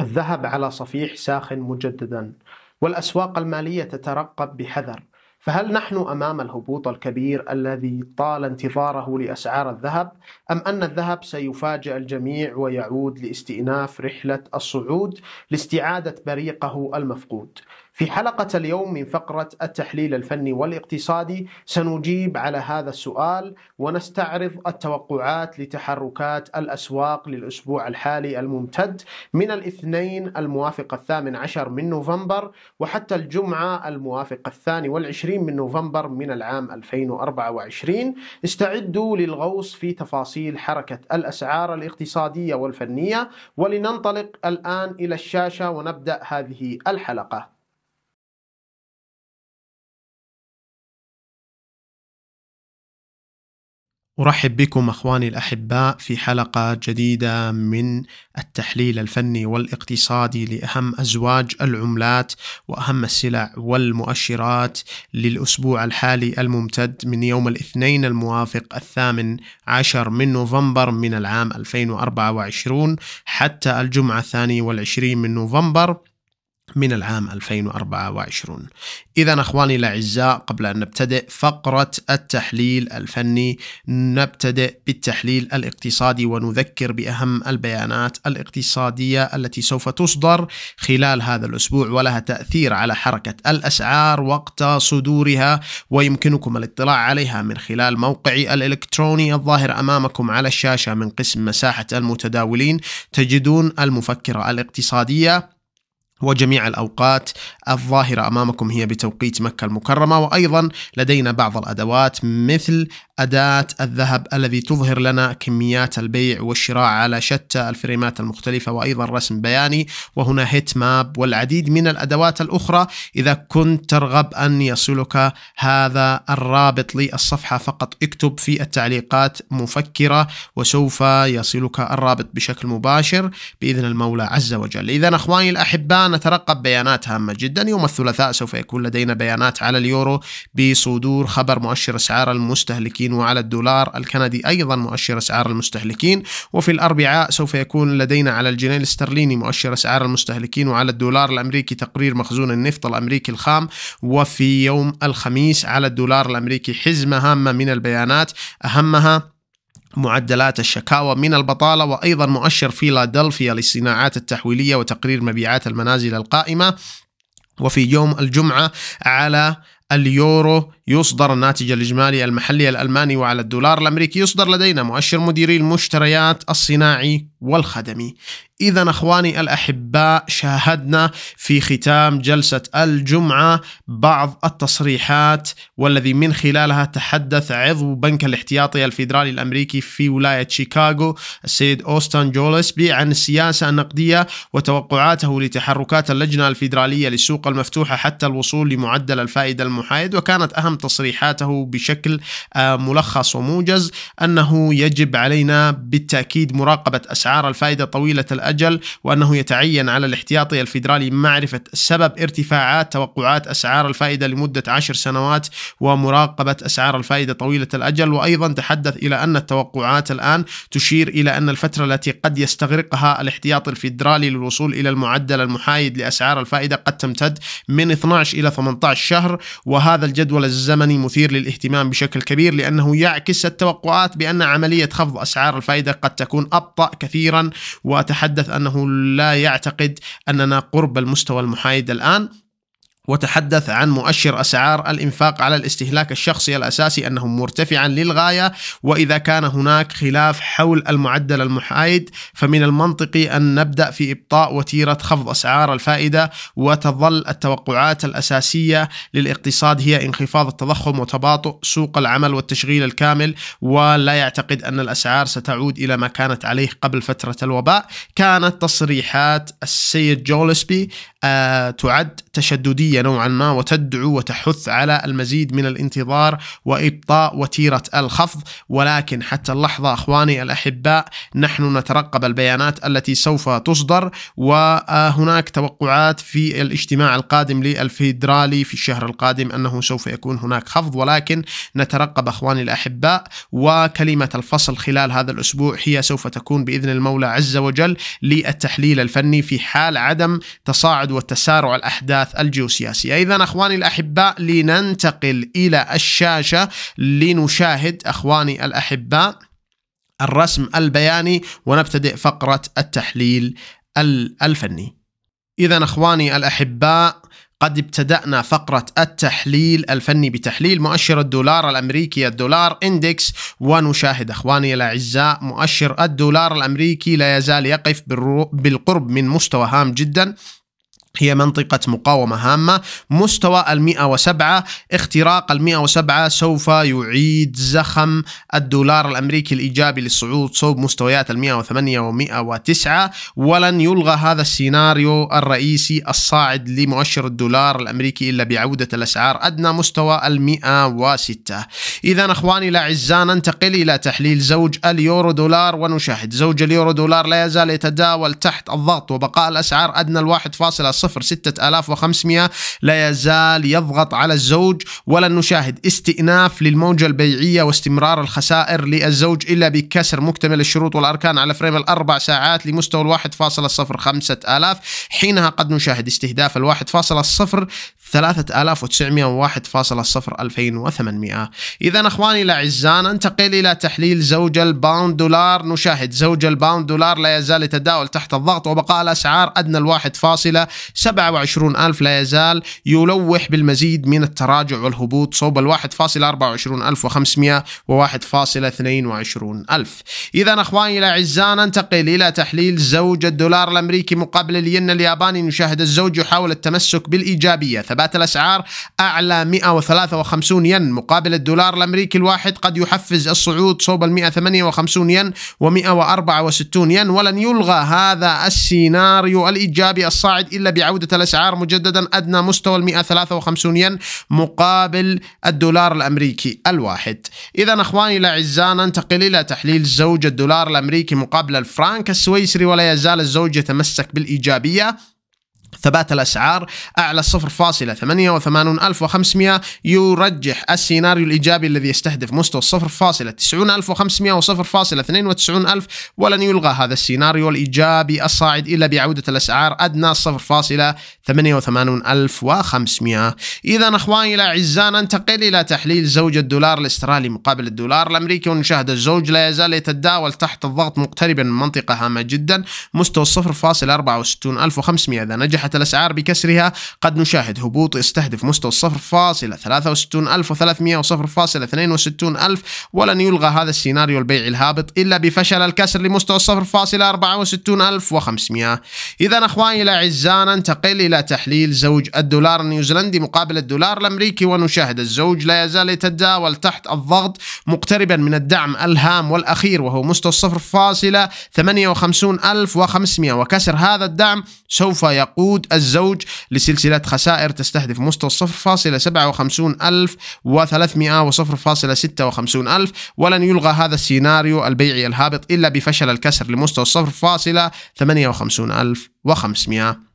الذهب على صفيح ساخن مجددا والاسواق الماليه تترقب بحذر فهل نحن امام الهبوط الكبير الذي طال انتظاره لاسعار الذهب ام ان الذهب سيفاجئ الجميع ويعود لاستئناف رحله الصعود لاستعاده بريقه المفقود في حلقة اليوم من فقرة التحليل الفني والاقتصادي سنجيب على هذا السؤال ونستعرض التوقعات لتحركات الأسواق للأسبوع الحالي الممتد من الاثنين الموافق الثامن عشر من نوفمبر وحتى الجمعة الموافق الثاني والعشرين من نوفمبر من العام 2024 استعدوا للغوص في تفاصيل حركة الأسعار الاقتصادية والفنية ولننطلق الآن إلى الشاشة ونبدأ هذه الحلقة أرحب بكم أخواني الأحباء في حلقة جديدة من التحليل الفني والاقتصادي لأهم أزواج العملات وأهم السلع والمؤشرات للأسبوع الحالي الممتد من يوم الاثنين الموافق الثامن عشر من نوفمبر من العام 2024 حتى الجمعة الثاني والعشرين من نوفمبر من العام 2024 إذا أخواني الأعزاء قبل أن نبتدئ فقرة التحليل الفني نبتدئ بالتحليل الاقتصادي ونذكر بأهم البيانات الاقتصادية التي سوف تصدر خلال هذا الأسبوع ولها تأثير على حركة الأسعار وقت صدورها ويمكنكم الاطلاع عليها من خلال موقعي الإلكتروني الظاهر أمامكم على الشاشة من قسم مساحة المتداولين تجدون المفكرة الاقتصادية وجميع الأوقات الظاهرة أمامكم هي بتوقيت مكة المكرمة وأيضا لدينا بعض الأدوات مثل أداة الذهب الذي تظهر لنا كميات البيع والشراء على شتى الفريمات المختلفة وأيضا رسم بياني وهنا هيت ماب والعديد من الأدوات الأخرى إذا كنت ترغب أن يصلك هذا الرابط للصفحة فقط اكتب في التعليقات مفكرة وسوف يصلك الرابط بشكل مباشر بإذن المولى عز وجل إذا أخواني الأحبان نترقب بيانات هامة جدا يوم الثلاثاء سوف يكون لدينا بيانات على اليورو بصدور خبر مؤشر أسعار المستهلكين وعلى الدولار الكندي أيضا مؤشر أسعار المستهلكين وفي الأربعاء سوف يكون لدينا على الجنيه الاسترليني مؤشر أسعار المستهلكين وعلى الدولار الأمريكي تقرير مخزون النفط الأمريكي الخام وفي يوم الخميس على الدولار الأمريكي حزمة هامة من البيانات أهمها معدلات الشكاوى من البطالة وأيضا مؤشر فيلادلفيا للصناعات التحويلية وتقرير مبيعات المنازل القائمة وفي يوم الجمعة على اليورو يصدر الناتج الإجمالي المحلي الألماني وعلى الدولار الأمريكي يصدر لدينا مؤشر مديري المشتريات الصناعي والخدمي إذا أخواني الأحباء شاهدنا في ختام جلسة الجمعة بعض التصريحات والذي من خلالها تحدث عضو بنك الاحتياطي الفيدرالي الأمريكي في ولاية شيكاغو السيد أوستن جولسبي عن السياسة النقدية وتوقعاته لتحركات اللجنة الفيدرالية للسوق المفتوحة حتى الوصول لمعدل الفائدة المحايد وكانت أهم تصريحاته بشكل آه، ملخص وموجز أنه يجب علينا بالتأكيد مراقبة أسعار الفائدة طويلة الأجل وأنه يتعين على الاحتياطي الفيدرالي معرفة سبب ارتفاعات توقعات أسعار الفائدة لمدة عشر سنوات ومراقبة أسعار الفائدة طويلة الأجل وأيضا تحدث إلى أن التوقعات الآن تشير إلى أن الفترة التي قد يستغرقها الاحتياطي الفيدرالي للوصول إلى المعدل المحايد لأسعار الفائدة قد تمتد من 12 إلى 18 شهر وهذا الجدول الزمني الزمني مثير للاهتمام بشكل كبير لأنه يعكس التوقعات بأن عملية خفض أسعار الفائدة قد تكون أبطأ كثيرا وتحدث أنه لا يعتقد أننا قرب المستوى المحايد الآن وتحدث عن مؤشر أسعار الإنفاق على الاستهلاك الشخصي الأساسي أنه مرتفعا للغاية وإذا كان هناك خلاف حول المعدل المحايد فمن المنطقي أن نبدأ في إبطاء وتيرة خفض أسعار الفائدة وتظل التوقعات الأساسية للاقتصاد هي انخفاض التضخم وتباطؤ سوق العمل والتشغيل الكامل ولا يعتقد أن الأسعار ستعود إلى ما كانت عليه قبل فترة الوباء كانت تصريحات السيد جولسبي آه، تعد تشددية نوعا ما وتدعو وتحث على المزيد من الانتظار وإبطاء وتيرة الخفض ولكن حتى اللحظة أخواني الأحباء نحن نترقب البيانات التي سوف تصدر وهناك توقعات في الاجتماع القادم للفيدرالي في الشهر القادم أنه سوف يكون هناك خفض ولكن نترقب أخواني الأحباء وكلمة الفصل خلال هذا الأسبوع هي سوف تكون بإذن المولى عز وجل للتحليل الفني في حال عدم تصاعد وتسارع الأحداث الجيوسياسية السياسية إذا أخواني الأحباء لننتقل إلى الشاشة لنشاهد أخواني الأحباء الرسم البياني ونبتدئ فقرة التحليل الفني إذا أخواني الأحباء قد ابتدأنا فقرة التحليل الفني بتحليل مؤشر الدولار الأمريكي الدولار إندكس ونشاهد أخواني الأعزاء مؤشر الدولار الأمريكي لا يزال يقف بالقرب من مستوى هام جدا هي منطقة مقاومة هامة مستوى المئة وسبعة اختراق المئة وسبعة سوف يعيد زخم الدولار الأمريكي الإيجابي للصعود صوب مستويات المئة وثمانية ومئة وتسعة ولن يلغى هذا السيناريو الرئيسي الصاعد لمؤشر الدولار الأمريكي إلا بعودة الأسعار أدنى مستوى المئة وستة إذا أخواني الأعزاء ننتقل إلى تحليل زوج اليورو دولار ونشاهد زوج اليورو دولار لا يزال يتداول تحت الضغط وبقاء الأسعار أدنى الواحد فاصلة الصفر 6500 لا يزال يضغط على الزوج ولن نشاهد استئناف للموجة البيعية واستمرار الخسائر للزوج إلا بكسر مكتمل الشروط والأركان على فريم الأربع ساعات لمستوى الواحد فاصلة صفر خمسة آلاف حينها قد نشاهد استهداف الواحد فاصلة صفر ثلاثة آلاف وتسعمائة وواحد فاصلة صفر ألفين وثمانمائة إذا أخواني الأعزاء ننتقل إلى تحليل زوج الباوند دولار نشاهد زوج الباوند دولار لا يزال يتداول تحت الضغط وبقاء الأسعار أدنى الواحد فاصلة 27 ألف لا يزال يلوح بالمزيد من التراجع والهبوط صوب ال 1.24 ألف 1.22 ألف إذا أخواني الأعزاء ننتقل إلى تحليل زوج الدولار الأمريكي مقابل الين الياباني نشاهد الزوج يحاول التمسك بالإيجابية ثبات الأسعار أعلى 153 ين مقابل الدولار الأمريكي الواحد قد يحفز الصعود صوب ال 158 ين و 164 ين ولن يلغى هذا السيناريو الإيجابي الصاعد إلا بعودة الأسعار مجددا أدنى مستوى المئة ثلاثة وخمسون ين مقابل الدولار الأمريكي الواحد إذا أخواني الأعزاء ننتقل إلى تحليل زوج الدولار الأمريكي مقابل الفرانك السويسري ولا يزال الزوج يتمسك بالإيجابية ثبات الأسعار أعلى 0.88500 يرجح السيناريو الإيجابي الذي يستهدف مستوى 0.90500 و 0.92000 ولن يلغى هذا السيناريو الإيجابي الصاعد إلا بعودة الأسعار أدنى 0.88500 إذا أخواني الأعزاء ننتقل إلى تحليل زوج الدولار الاسترالي مقابل الدولار الأمريكي ونشاهد الزوج لا يزال يتداول تحت الضغط مقتربا من منطقة هامة جدا مستوى 0.64500 إذا نجحت الأسعار بكسرها قد نشاهد هبوط يستهدف مستوى 0.63300 و 0.62000 ولن يلغى هذا السيناريو البيع الهابط إلا بفشل الكسر لمستوى 0.64500 إذا أخواني الأعزاء ننتقل إلى تحليل زوج الدولار النيوزيلندي مقابل الدولار الأمريكي ونشاهد الزوج لا يزال يتداول تحت الضغط مقتربا من الدعم الهام والأخير وهو مستوى 0.58500 وكسر هذا الدعم سوف يقود وجود الزوج لسلسلة خسائر تستهدف مستوى 0.57 ألف و300 و0.56 ألف ولن يلغى هذا السيناريو البيعي الهابط إلا بفشل الكسر لمستوى 0.58 ألف و500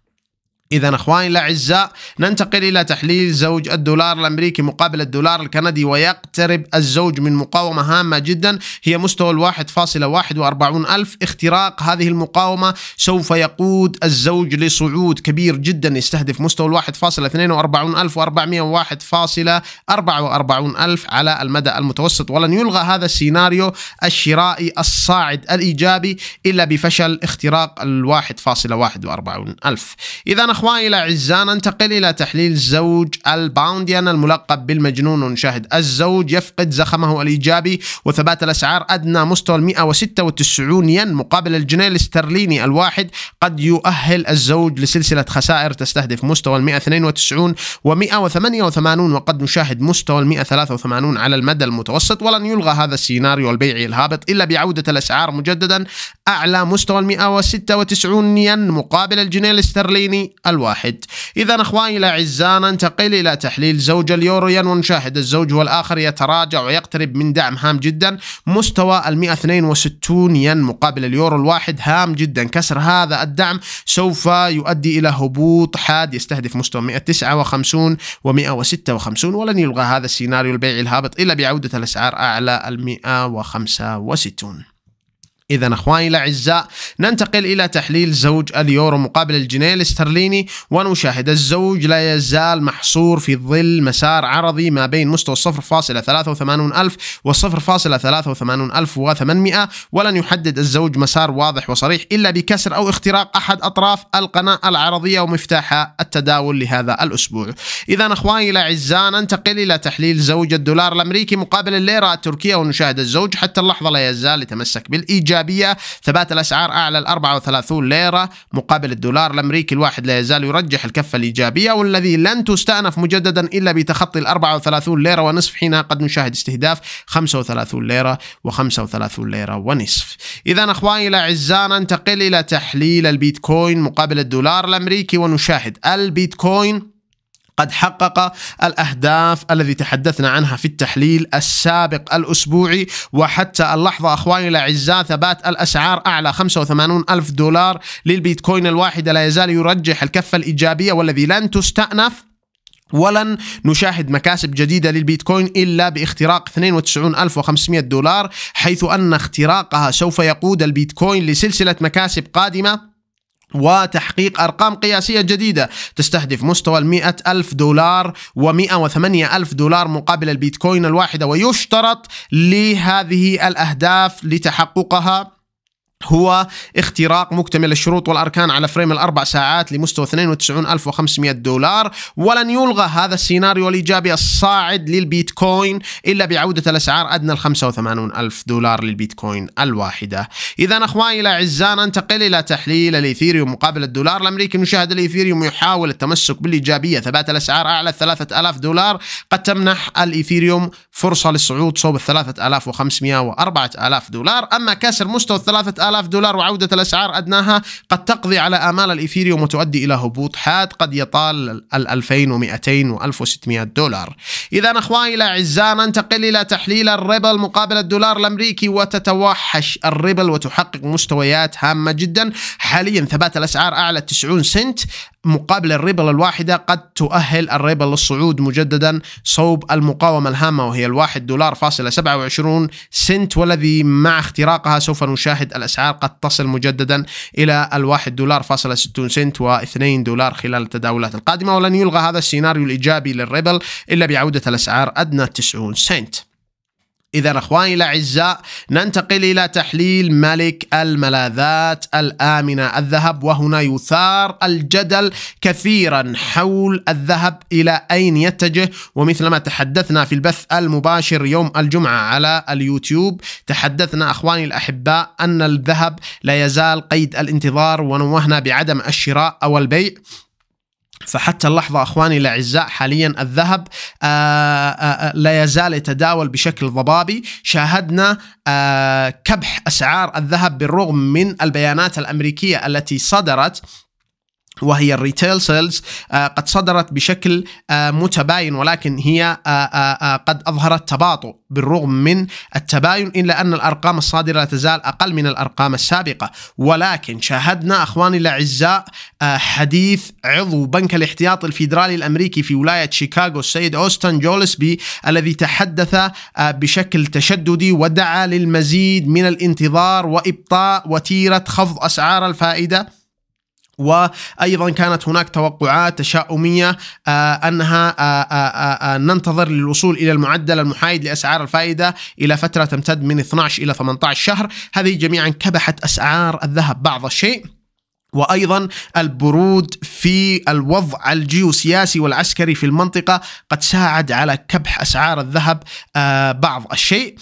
إذا أخواني الأعزاء ننتقل إلى تحليل زوج الدولار الأمريكي مقابل الدولار الكندي ويقترب الزوج من مقاومة هامة جدا هي مستوى الواحد فاصلة واحد وأربعون ألف اختراق هذه المقاومة سوف يقود الزوج لصعود كبير جدا يستهدف مستوى الواحد فاصلة اثنين وأربعون ألف وأربعمية وواحد فاصلة أربعة وأربعون ألف على المدى المتوسط ولن يلغى هذا السيناريو الشرائي الصاعد الإيجابي إلا بفشل اختراق الواحد فاصلة واحد وأربعون ألف إذا أخواني الأعزاء ننتقل إلى تحليل زوج الباونديان الملقب بالمجنون ونشاهد الزوج يفقد زخمه الإيجابي وثبات الأسعار أدنى مستوى 196 ين مقابل الجنيه الاسترليني الواحد قد يؤهل الزوج لسلسلة خسائر تستهدف مستوى 192 و 188 وقد نشاهد مستوى 183 على المدى المتوسط ولن يلغى هذا السيناريو البيعي الهابط إلا بعودة الأسعار مجددا أعلى مستوى 196 ين مقابل الجنيه الاسترليني الواحد إذا أخواني الأعزاء ننتقل إلى تحليل زوج ين ونشاهد الزوج والآخر يتراجع ويقترب من دعم هام جدا مستوى ال 162 ين مقابل اليورو الواحد هام جدا كسر هذا الدعم سوف يؤدي إلى هبوط حاد يستهدف مستوى 159 و 156 ولن يلغى هذا السيناريو البيعي الهابط إلا بعودة الأسعار أعلى ال 165 إذا أخواني الأعزاء ننتقل إلى تحليل زوج اليورو مقابل الجنيه الاسترليني ونشاهد الزوج لا يزال محصور في ظل مسار عرضي ما بين مستوى 0.83000 و 0.83800 ولن يحدد الزوج مسار واضح وصريح إلا بكسر أو اختراق أحد أطراف القناة العرضية ومفتاح التداول لهذا الأسبوع إذا أخواني الأعزاء ننتقل إلى تحليل زوج الدولار الأمريكي مقابل الليرة التركية ونشاهد الزوج حتى اللحظة لا يزال يتمسك بالإيجاب إيجابية ثبات الأسعار أعلى ال 34 ليرة مقابل الدولار الأمريكي الواحد لا يزال يرجح الكفة الإيجابية والذي لن تستأنف مجددا إلا بتخطي ال 34 ليرة ونصف حين قد نشاهد استهداف 35 ليرة و35 ليرة ونصف إذا أخواني الأعزاء ننتقل إلى تحليل البيتكوين مقابل الدولار الأمريكي ونشاهد البيتكوين قد حقق الأهداف الذي تحدثنا عنها في التحليل السابق الأسبوعي وحتى اللحظة أخواني الأعزاء ثبات الأسعار أعلى 85 ألف دولار للبيتكوين الواحدة لا يزال يرجح الكفة الإيجابية والذي لن تستأنف ولن نشاهد مكاسب جديدة للبيتكوين إلا باختراق 92500 دولار حيث أن اختراقها سوف يقود البيتكوين لسلسلة مكاسب قادمة وتحقيق أرقام قياسية جديدة تستهدف مستوى المئة ألف دولار ومئة وثمانية ألف دولار مقابل البيتكوين الواحدة ويشترط لهذه الأهداف لتحققها هو اختراق مكتمل الشروط والأركان على فريم الأربع ساعات لمستوى 92500 دولار ولن يلغى هذا السيناريو الإيجابي الصاعد للبيتكوين إلا بعودة الأسعار أدنى ال 85000 دولار للبيتكوين الواحدة إذا أخواني الأعزاء ننتقل إلى تحليل الإيثيريوم مقابل الدولار الأمريكي نشاهد الإيثيريوم يحاول التمسك بالإيجابية ثبات الأسعار أعلى 3000 دولار قد تمنح الإيثيريوم فرصة للصعود صوب 3500 و 4000 دولار أما كسر مستوى 3000 آلاف دولار وعودة الأسعار أدناها قد تقضي على آمال الإيثيريوم وتؤدي إلى هبوط حاد قد يطال الألفين 2200 و 1600 دولار إذا أخواني الأعزاء ننتقل إلى تحليل الريبل مقابل الدولار الأمريكي وتتوحش الريبل وتحقق مستويات هامة جدا حاليا ثبات الأسعار أعلى 90 سنت مقابل الريبل الواحدة قد تؤهل الريبل للصعود مجددا صوب المقاومة الهامة وهي الواحد دولار فاصلة وعشرون سنت والذي مع اختراقها سوف نشاهد الأسعار قد تصل مجددا إلى الواحد دولار فاصلة ستون سنت و2 دولار خلال التداولات القادمة ولن يلغى هذا السيناريو الإيجابي للريبل إلا بعودة الأسعار أدنى 90 سنت إذا أخواني الأعزاء ننتقل إلى تحليل ملك الملاذات الآمنة الذهب وهنا يثار الجدل كثيرا حول الذهب إلى أين يتجه ومثلما تحدثنا في البث المباشر يوم الجمعة على اليوتيوب تحدثنا أخواني الأحباء أن الذهب لا يزال قيد الانتظار ونوهنا بعدم الشراء أو البيع فحتى اللحظة أخواني الأعزاء حاليا الذهب آآ آه، آآ آه، آه، لا يزال يتداول بشكل ضبابي شاهدنا كبح أسعار الذهب بالرغم من البيانات الأمريكية التي صدرت وهي الريتيل سيلز آه، قد صدرت بشكل آه، متباين ولكن هي آه، قد أظهرت تباطؤ بالرغم من التباين إلا أن الأرقام الصادرة لا تزال أقل من الأرقام السابقة ولكن شاهدنا أخواني الأعزاء حديث عضو بنك الاحتياط الفيدرالي الأمريكي في ولاية شيكاغو السيد أوستن جولسبي الذي تحدث بشكل تشددي ودعا للمزيد من الانتظار وإبطاء وتيرة خفض أسعار الفائدة وايضا كانت هناك توقعات تشاؤميه آه، انها آه، آه، ننتظر للوصول الى المعدل المحايد لاسعار الفائده الى فتره تمتد من 12 الى 18 شهر، هذه جميعا كبحت اسعار الذهب بعض الشيء. وايضا البرود في الوضع الجيوسياسي والعسكري في المنطقه قد ساعد على كبح اسعار الذهب بعض الشيء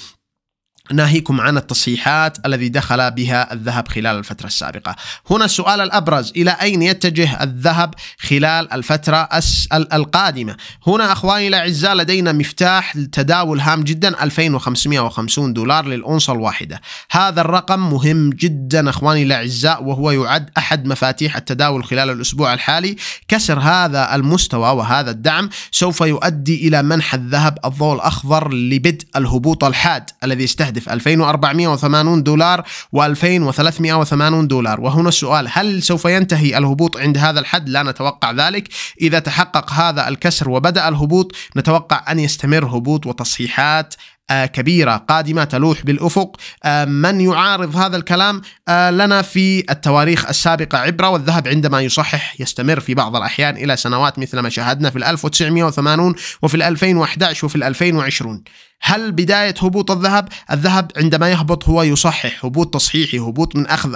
ناهيكم عن التصحيحات الذي دخل بها الذهب خلال الفترة السابقة هنا السؤال الأبرز إلى أين يتجه الذهب خلال الفترة القادمة هنا أخواني الأعزاء لدينا مفتاح تداول هام جدا 2550 دولار للأونصة الواحدة هذا الرقم مهم جدا أخواني الأعزاء وهو يعد أحد مفاتيح التداول خلال الأسبوع الحالي كسر هذا المستوى وهذا الدعم سوف يؤدي إلى منح الذهب الضوء الأخضر لبدء الهبوط الحاد الذي استهدف يستهدف 2480 دولار و2380 دولار وهنا السؤال هل سوف ينتهي الهبوط عند هذا الحد لا نتوقع ذلك إذا تحقق هذا الكسر وبدأ الهبوط نتوقع أن يستمر هبوط وتصحيحات آه، كبيرة قادمة تلوح بالأفق آه، من يعارض هذا الكلام آه، لنا في التواريخ السابقة عبرة والذهب عندما يصحح يستمر في بعض الأحيان إلى سنوات مثل ما شاهدنا في 1980 وفي 2011 وفي 2020 هل بداية هبوط الذهب؟ الذهب عندما يهبط هو يصحح هبوط تصحيحي هبوط من أخذ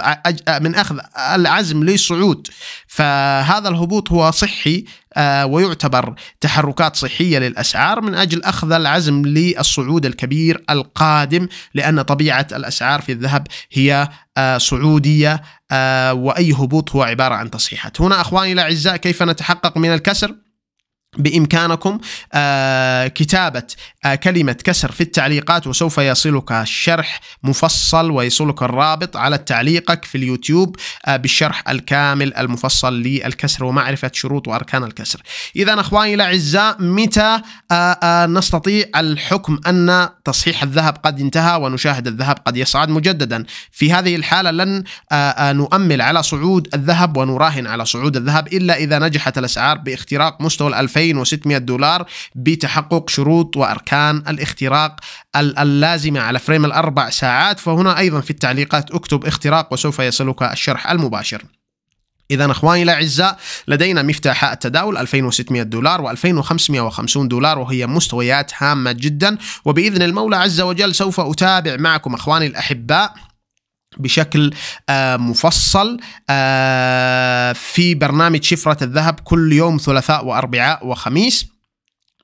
من أخذ العزم للصعود فهذا الهبوط هو صحي آه، ويعتبر تحركات صحية للأسعار من أجل أخذ العزم للصعود الكبير القادم لأن طبيعة الأسعار في الذهب هي آه، صعودية آه، وأي هبوط هو عبارة عن تصحيحات هنا أخواني الأعزاء كيف نتحقق من الكسر؟ بإمكانكم آه، كتابة آه، كلمة كسر في التعليقات وسوف يصلك الشرح مفصل ويصلك الرابط على تعليقك في اليوتيوب آه، بالشرح الكامل المفصل للكسر ومعرفة شروط وأركان الكسر إذا أخواني الأعزاء متى نستطيع الحكم أن تصحيح الذهب قد انتهى ونشاهد الذهب قد يصعد مجددا في هذه الحالة لن نؤمل على صعود الذهب ونراهن على صعود الذهب إلا إذا نجحت الأسعار باختراق مستوى الألفين 2600 دولار بتحقق شروط وأركان الاختراق اللازمة على فريم الأربع ساعات فهنا أيضا في التعليقات اكتب اختراق وسوف يصلك الشرح المباشر إذا إخواني الأعزاء لدينا مفتاح التداول 2600 دولار و2550 دولار وهي مستويات هامة جدا وبإذن المولى عز وجل سوف أتابع معكم إخواني الأحباء بشكل آه، مفصل آه، في برنامج شفرة الذهب كل يوم ثلاثاء وأربعاء وخميس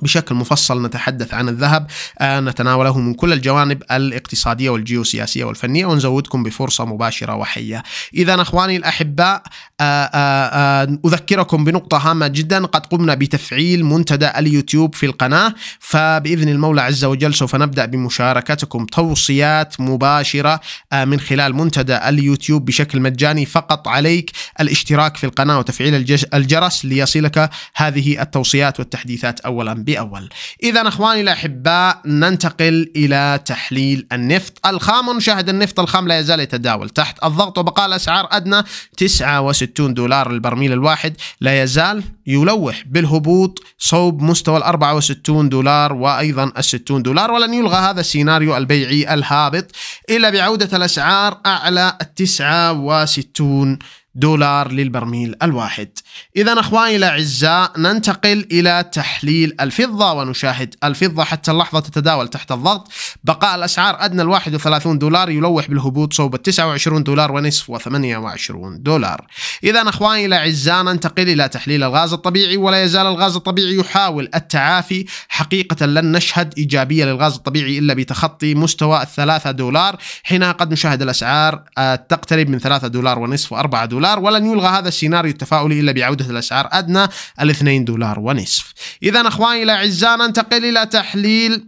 بشكل مفصل نتحدث عن الذهب آه، نتناوله من كل الجوانب الاقتصادية والجيوسياسية والفنية ونزودكم بفرصة مباشرة وحية إذا أخواني الأحباء آه، آه، أذكركم بنقطة هامة جدا قد قمنا بتفعيل منتدى اليوتيوب في القناة فبإذن المولى عز وجل سوف نبدأ بمشاركتكم توصيات مباشرة من خلال منتدى اليوتيوب بشكل مجاني فقط عليك الاشتراك في القناة وتفعيل الجرس ليصلك هذه التوصيات والتحديثات أولا بأول إذا أخواني الأحباء ننتقل إلى تحليل النفط الخام نشاهد النفط الخام لا يزال يتداول تحت الضغط وبقاء الأسعار أدنى 69 دولار للبرميل الواحد لا يزال يلوح بالهبوط صوب مستوى ال 64 دولار وأيضا ال 60 دولار ولن يلغى هذا السيناريو البيعي الهابط إلا بعودة الأسعار أعلى ال 69 دولار للبرميل الواحد إذا أخواني الأعزاء ننتقل إلى تحليل الفضة ونشاهد الفضة حتى اللحظة تتداول تحت الضغط بقاء الأسعار أدنى ال 31 دولار يلوح بالهبوط صوب 29 دولار ونصف و 28 دولار إذا أخواني الأعزاء ننتقل إلى تحليل الغاز الطبيعي ولا يزال الغاز الطبيعي يحاول التعافي حقيقة لن نشهد إيجابية للغاز الطبيعي إلا بتخطي مستوى الثلاثة دولار حينها قد نشاهد الأسعار آه، تقترب من 3 دولار ونصف و 4 دولار دولار ولن يلغى هذا السيناريو التفاؤلي إلا بعودة الأسعار أدنى الاثنين دولار ونصف إذا أخواني الأعزاء ننتقل إلى تحليل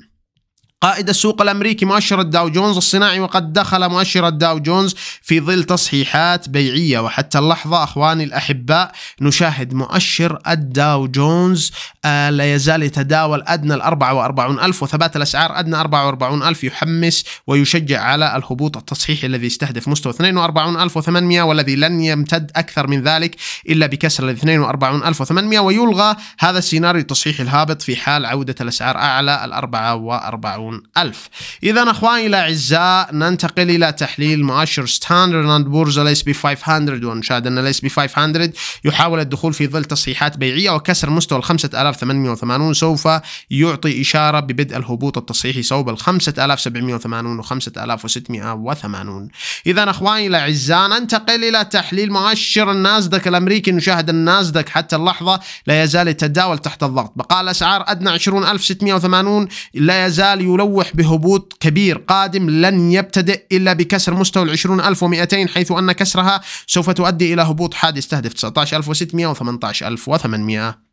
قائد السوق الامريكي مؤشر الداو جونز الصناعي وقد دخل مؤشر الداو جونز في ظل تصحيحات بيعيه وحتى اللحظه اخواني الاحباء نشاهد مؤشر الداو جونز آه لا يزال يتداول ادنى ال 44000 وثبات الاسعار ادنى 44000 يحمس ويشجع على الهبوط التصحيحي الذي يستهدف مستوى 42800 والذي لن يمتد اكثر من ذلك الا بكسر ال 42800 ويلغى هذا السيناريو التصحيحي الهابط في حال عوده الاسعار اعلى ال 44 وعشرون ألف إذا أخواني الأعزاء ننتقل إلى تحليل مؤشر ستاندرد أند بورز الاس بي 500 ونشاهد أن الاس بي 500 يحاول الدخول في ظل تصحيحات بيعية وكسر مستوى 5880 سوف يعطي إشارة ببدء الهبوط التصحيحي صوب ال 5780 و 5680 إذا أخواني الأعزاء ننتقل إلى تحليل مؤشر النازدك الأمريكي نشاهد النازدك حتى اللحظة لا يزال يتداول تحت الضغط بقاء الأسعار أدنى 20680 لا يزال يلوح بهبوط كبير قادم لن يبتدئ إلا بكسر مستوى ألف 20200 حيث أن كسرها سوف تؤدي إلى هبوط حاد يستهدف 19600 ألف وثمانمائة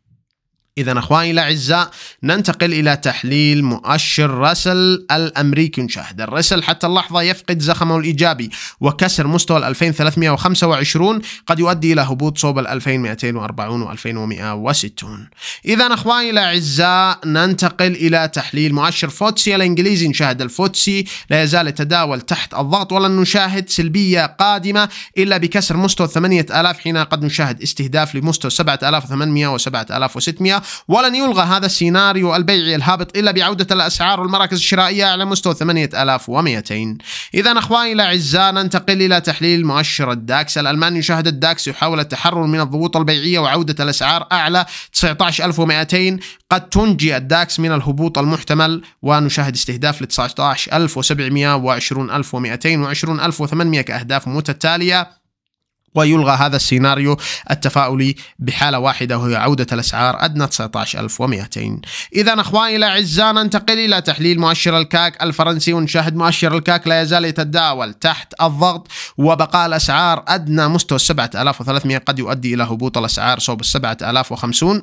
إذا أخواني الأعزاء ننتقل إلى تحليل مؤشر رسل الأمريكي نشاهد الرسل حتى اللحظة يفقد زخمه الإيجابي وكسر مستوى 2325 قد يؤدي إلى هبوط صوب 2240 و 2160 إذا أخواني الأعزاء ننتقل إلى تحليل مؤشر فوتسي الإنجليزي نشاهد الفوتسي لا يزال يتداول تحت الضغط ولن نشاهد سلبية قادمة إلا بكسر مستوى 8000 حين قد نشاهد استهداف لمستوى 7800 و 7600 ولن يلغى هذا السيناريو البيعي الهابط إلا بعودة الأسعار والمراكز الشرائية على مستوى 8200 إذا أخواني الأعزاء ننتقل إلى تحليل مؤشر الداكس الألماني يشاهد الداكس يحاول التحرر من الضغوط البيعية وعودة الأسعار أعلى 19200 قد تنجي الداكس من الهبوط المحتمل ونشاهد استهداف ل 19700 و 20200 و 20800 كأهداف متتالية ويلغى هذا السيناريو التفاؤلي بحالة واحدة وهي عودة الأسعار أدنى 19200 إذا أخواني الأعزاء ننتقل إلى تحليل مؤشر الكاك الفرنسي ونشاهد مؤشر الكاك لا يزال يتداول تحت الضغط وبقاء الأسعار أدنى مستوى 7300 قد يؤدي إلى هبوط الأسعار صوب 7050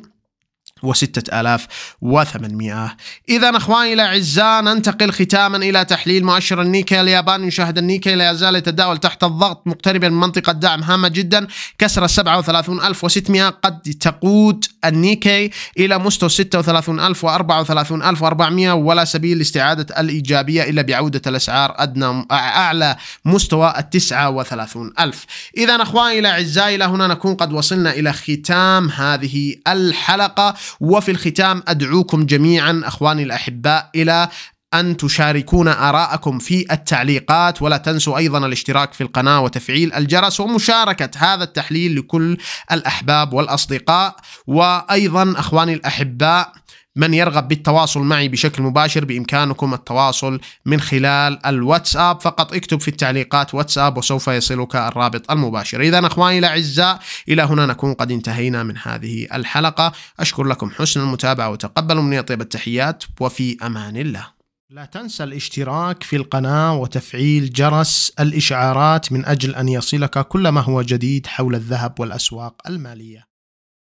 وستة آلاف وثمانمائة إذا أخواني الأعزاء ننتقل ختاما إلى تحليل مؤشر النيكي الياباني يشاهد النيكي لا يزال يتداول تحت الضغط مقتربا من منطقة دعم هامة جدا كسر 37600 قد تقود النيكي إلى مستوى 36000 و 34400 ولا سبيل لاستعادة الإيجابية إلا بعودة الأسعار أدنى أعلى مستوى ال 39000 إذا أخواني الأعزاء إلى هنا نكون قد وصلنا إلى ختام هذه الحلقة وفي الختام أدعوكم جميعا أخواني الأحباء إلى أن تشاركون آراءكم في التعليقات ولا تنسوا أيضا الاشتراك في القناة وتفعيل الجرس ومشاركة هذا التحليل لكل الأحباب والأصدقاء وأيضا أخواني الأحباء من يرغب بالتواصل معي بشكل مباشر بإمكانكم التواصل من خلال الواتساب فقط اكتب في التعليقات واتساب وسوف يصلك الرابط المباشر إذا أخواني الأعزاء إلى هنا نكون قد انتهينا من هذه الحلقة أشكر لكم حسن المتابعة وتقبلوا مني طيب التحيات وفي أمان الله لا تنسى الاشتراك في القناة وتفعيل جرس الإشعارات من أجل أن يصلك كل ما هو جديد حول الذهب والأسواق المالية